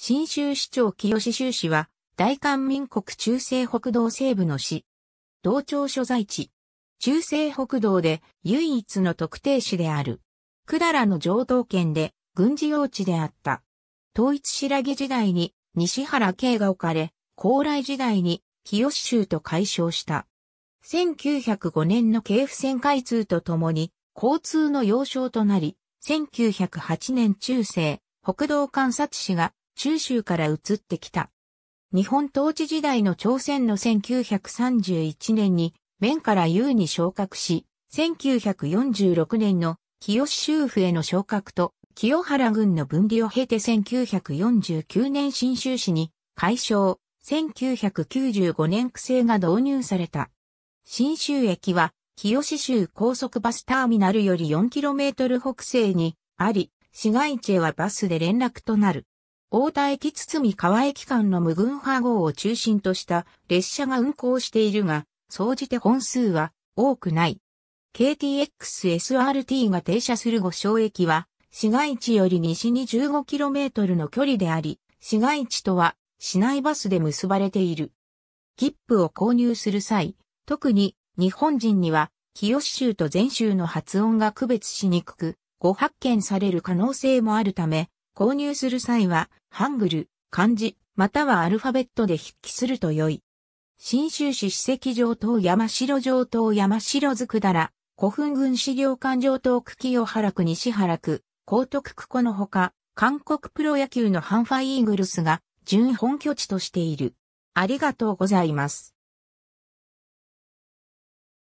新州市長清州市は、大韓民国中西北道西部の市。同庁所在地。中西北道で唯一の特定市である。百済の上等圏で軍事用地であった。統一白木時代に西原慶が置かれ、高麗時代に清州と解消した。1905年の京府線開通とともに、交通の要衝となり、1908年中世、北道観察市が中州から移ってきた。日本統治時代の朝鮮の1931年に、面から優に昇格し、1946年の清州府への昇格と、清原軍の分離を経て1949年新州市に解消、1995年区制が導入された。新州駅は、清州高速バスターミナルより 4km 北西にあり、市街地へはバスで連絡となる。大田駅堤川駅間の無群派号を中心とした列車が運行しているが、総じて本数は多くない。KTX-SRT が停車する五小駅は、市街地より西に 15km の距離であり、市街地とは市内バスで結ばれている。切符を購入する際、特に日本人には、清州と全州の発音が区別しにくく、誤発見される可能性もあるため、購入する際は、ハングル、漢字、またはアルファベットで筆記すると良い。新州市史跡上等山城上等山城図くだら、古墳群資料館上等区清原区西原区、高徳区このほか、韓国プロ野球のハンファイーグルスが、準本拠地としている。ありがとうございます。